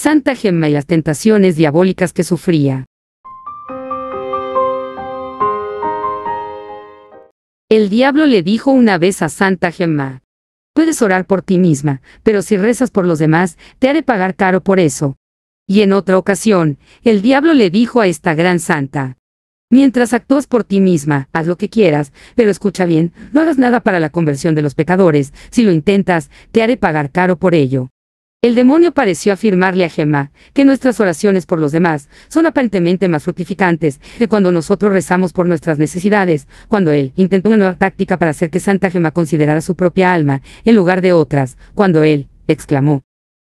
Santa Gemma y las tentaciones diabólicas que sufría. El diablo le dijo una vez a Santa Gemma, puedes orar por ti misma, pero si rezas por los demás, te haré pagar caro por eso. Y en otra ocasión, el diablo le dijo a esta gran santa, mientras actúas por ti misma, haz lo que quieras, pero escucha bien, no hagas nada para la conversión de los pecadores, si lo intentas, te haré pagar caro por ello. El demonio pareció afirmarle a Gemma que nuestras oraciones por los demás son aparentemente más fructificantes que cuando nosotros rezamos por nuestras necesidades, cuando él intentó una nueva táctica para hacer que Santa Gemma considerara su propia alma en lugar de otras, cuando él exclamó,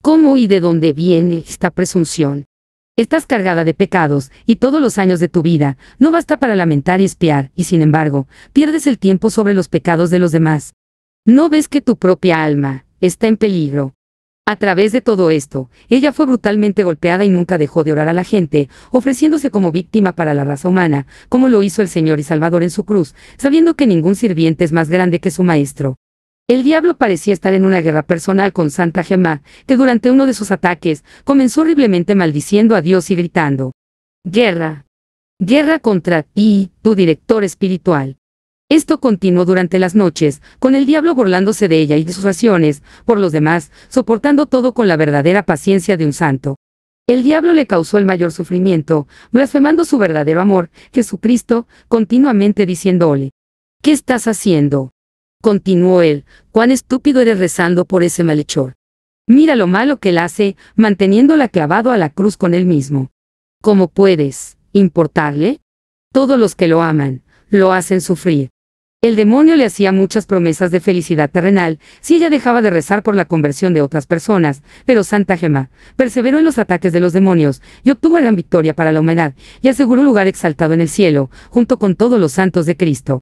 ¿Cómo y de dónde viene esta presunción? Estás cargada de pecados, y todos los años de tu vida, no basta para lamentar y espiar, y sin embargo, pierdes el tiempo sobre los pecados de los demás. ¿No ves que tu propia alma está en peligro? A través de todo esto, ella fue brutalmente golpeada y nunca dejó de orar a la gente, ofreciéndose como víctima para la raza humana, como lo hizo el Señor y Salvador en su cruz, sabiendo que ningún sirviente es más grande que su maestro. El diablo parecía estar en una guerra personal con Santa Gemma, que durante uno de sus ataques comenzó horriblemente maldiciendo a Dios y gritando, Guerra. Guerra contra ti, tu director espiritual. Esto continuó durante las noches, con el diablo burlándose de ella y de sus acciones, por los demás, soportando todo con la verdadera paciencia de un santo. El diablo le causó el mayor sufrimiento, blasfemando su verdadero amor, Jesucristo, continuamente diciéndole, ¿Qué estás haciendo? Continuó él, cuán estúpido eres rezando por ese malhechor. Mira lo malo que él hace, manteniéndola clavado a la cruz con él mismo. ¿Cómo puedes importarle? Todos los que lo aman, lo hacen sufrir. El demonio le hacía muchas promesas de felicidad terrenal si ella dejaba de rezar por la conversión de otras personas, pero Santa Gema perseveró en los ataques de los demonios y obtuvo gran victoria para la humanidad y aseguró un lugar exaltado en el cielo, junto con todos los santos de Cristo.